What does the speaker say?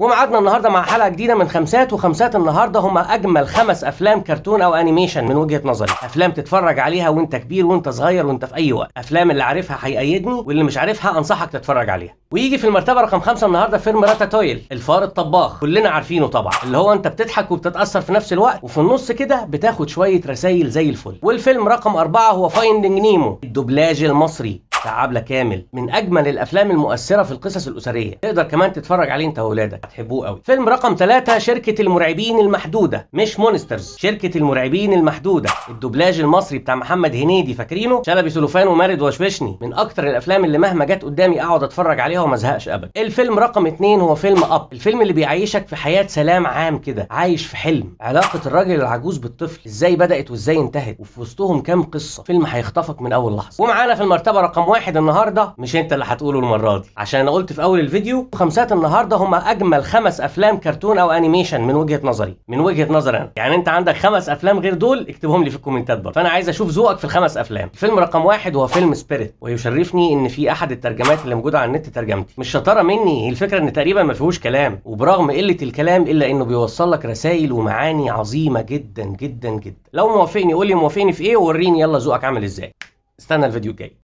ومعادنا النهارده مع حلقه جديده من خمسات وخمسات النهارده هم اجمل خمس افلام كرتون او انيميشن من وجهه نظري افلام تتفرج عليها وانت كبير وانت صغير وانت في اي وقت افلام اللي عارفها هيأيدني واللي مش عارفها انصحك تتفرج عليها ويجي في المرتبه رقم خمسة النهارده فيلم راتاتويل الفار الطباخ كلنا عارفينه طبعا اللي هو انت بتضحك وبتتاثر في نفس الوقت وفي النص كده بتاخد شويه رسائل زي الفل والفيلم رقم أربعة هو فايندنج نيمو الدوبلاج المصري كعبلة كامل من أجمل الأفلام المؤثرة في القصص الأسرية تقدر كمان تتفرج عليه أنت واولادك هتحبوه قوي فيلم رقم 3 شركة المرعبين المحدودة مش مونسترز شركة المرعبين المحدودة الدوبلاج المصري بتاع محمد هنيدي فاكرينه شلبي سلوفان ومارد وشوشني من أكتر الأفلام اللي مهما جت قدامي أقعد أتفرج عليها وما أزهقش أبدا الفيلم رقم 2 هو فيلم أب الفيلم اللي بيعيشك في حياة سلام عام كده عايش في حلم علاقة الراجل العجوز بالطفل إزاي بدأت وإزاي انتهت وفي وسطهم كام قصة فيلم هيخطفك من أول لحظة ومعانا في المرتبة رقم واحد النهارده مش انت اللي هتقوله المره دي عشان انا قلت في اول الفيديو خمسات النهارده هم اجمل خمس افلام كرتون او انيميشن من وجهه نظري من وجهه نظري انا يعني انت عندك خمس افلام غير دول اكتبهم لي في الكومنتات برضه فانا عايز اشوف ذوقك في الخمس افلام فيلم رقم واحد هو فيلم سبيريت ويشرفني ان في احد الترجمات اللي موجوده على النت ترجمتي مش شطاره مني الفكره ان تقريبا ما فيهوش كلام وبرغم قله الكلام الا انه بيوصل لك رسائل ومعاني عظيمه جدا جدا جدا لو موافقني قول لي موافقني في ايه ووريني يلا ذوقك عامل ازاي استنى الفيديو الجاي